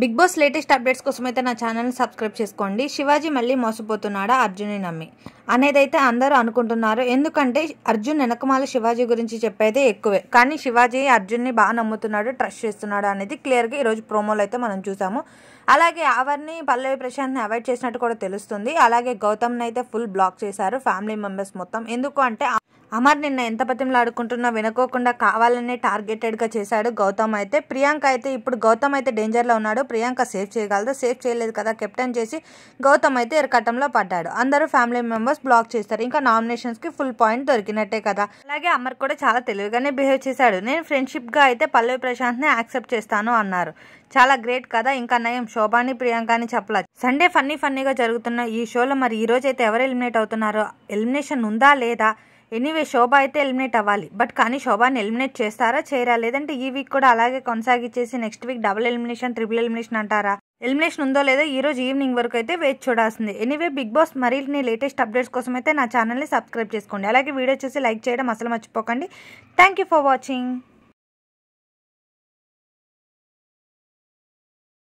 big boss latest updates కోసం అయితే నా ఛానల్ని సబ్స్క్రైబ్ చేసుకోండి శివాజీ మళ్ళీ మోసపోతున్నాడా అర్జున్ని నమ్మి అనేదైతే అందరూ అనుకుంటున్నారు ఎందుకంటే అర్జున్ వెనకమాల శివాజీ గురించి చెప్పేది ఎక్కువే కానీ శివాజీ అర్జున్ని బాగా నమ్ముతున్నాడు ట్రస్ట్ చేస్తున్నాడు అనేది క్లియర్గా ఈరోజు ప్రోమోలో అయితే మనం చూసాము అలాగే ఆవర్ని పల్లవి ప్రశాంత్ని అవాయిడ్ చేసినట్టు కూడా తెలుస్తుంది అలాగే గౌతమ్ని అయితే ఫుల్ బ్లాక్ చేశారు ఫ్యామిలీ మెంబర్స్ మొత్తం ఎందుకు అంటే అమర్ నిన్న ఎంత ఆడుకుంటున్నా వినుకోకుండా కావాలనే టార్గెటెడ్గా చేశాడు గౌతమ్ అయితే ప్రియాంక అయితే ఇప్పుడు గౌతమ్ అయితే డేంజర్లో ఉన్నాడు ప్రియాంక సేఫ్ చేయగలదు సేఫ్ చేయలేదు కదా కెప్టెన్ చేసి గౌతమ్ అయితే ఎరకట్టంలో పడ్డాడు అందరూ ఫ్యామిలీ మెంబర్స్ బ్లాక్ చేస్తారు ఇంకా నామినేషన్స్కి ఫుల్ పాయింట్ దొరికినట్టే కదా అలాగే అమర్ కూడా చాలా తెలివిగానే బిహేవ్ చేశాడు నేను ఫ్రెండ్షిప్గా అయితే పల్లవి ప్రశాంత్ని యాక్సెప్ట్ చేస్తాను అన్నారు చాలా గ్రేట్ కదా ఇంకా నయం శోభాని ప్రియాంక అని చెప్పలేదు సండే ఫన్నీ ఫన్నీగా జరుగుతున్న ఈ షోలో మరి ఈ రోజు అయితే ఎవరు ఎలిమినేట్ అవుతున్నారో ఎలిమినేషన్ ఉందా లేదా ఎనీవే శోభ అయితే ఎలిమినేట్ అవ్వాలి బట్ కానీ శోభాని ఎలిమినేట్ చేస్తారా చేయరా లేదంటే ఈ వీక్ కూడా అలాగే కొనసాగించేసి next week double elimination triple elimination అంటారా ఎలిమినేషన్ ఉందో లేదో ఈ రోజు ఈవినింగ్ వరకు అయితే వేచి చూడాల్సింది ఎనీవే బిగ్ బాస్ మరిన్ని లేటెస్ట్ అప్డేట్స్ కోసం అయితే నా ఛానల్ని సబ్స్క్రైబ్ చేసుకోండి అలాగే వీడియో చూసి లైక్ చేయడం అసలు మర్చిపోకండి థ్యాంక్ యూ ఫర్ వాచింగ్